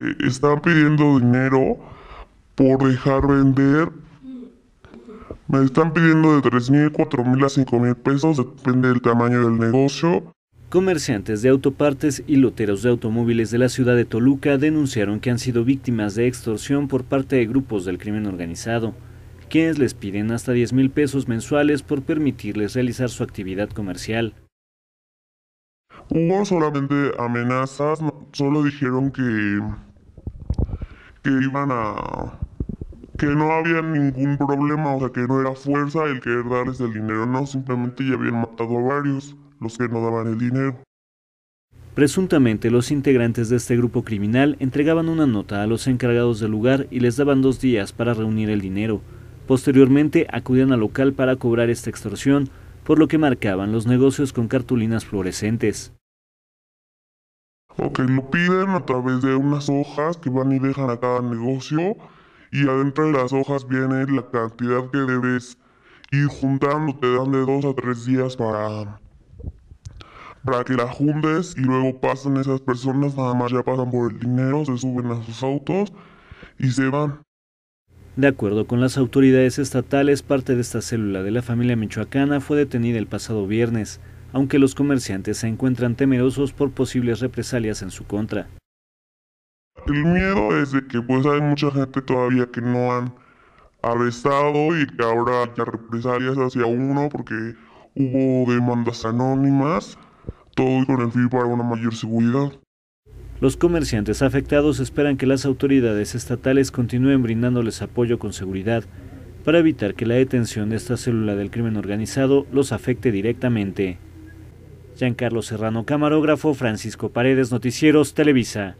E, están pidiendo dinero por dejar vender. Me están pidiendo de tres mil, cuatro mil a cinco mil pesos, depende del tamaño del negocio. Comerciantes de autopartes y loteros de automóviles de la ciudad de Toluca denunciaron que han sido víctimas de extorsión por parte de grupos del crimen organizado, quienes les piden hasta 10 mil pesos mensuales por permitirles realizar su actividad comercial. Hubo solamente amenazas, solo dijeron que, que iban a... que no había ningún problema, o sea, que no era fuerza el querer darles el dinero, no, simplemente ya habían matado a varios los que no daban el dinero. Presuntamente, los integrantes de este grupo criminal entregaban una nota a los encargados del lugar y les daban dos días para reunir el dinero. Posteriormente, acudían al local para cobrar esta extorsión, por lo que marcaban los negocios con cartulinas fluorescentes. Ok, lo piden a través de unas hojas que van y dejan a cada negocio y adentro de las hojas viene la cantidad que debes ir juntando, te dan de dos a tres días para, para que la juntes y luego pasan esas personas, nada más ya pasan por el dinero, se suben a sus autos y se van. De acuerdo con las autoridades estatales, parte de esta célula de la familia michoacana fue detenida el pasado viernes, aunque los comerciantes se encuentran temerosos por posibles represalias en su contra. El miedo es de que pues hay mucha gente todavía que no han arrestado y que habrá represalias hacia uno porque hubo demandas anónimas, todo con el fin para una mayor seguridad. Los comerciantes afectados esperan que las autoridades estatales continúen brindándoles apoyo con seguridad para evitar que la detención de esta célula del crimen organizado los afecte directamente. Giancarlo Serrano, camarógrafo, Francisco Paredes, Noticieros, Televisa.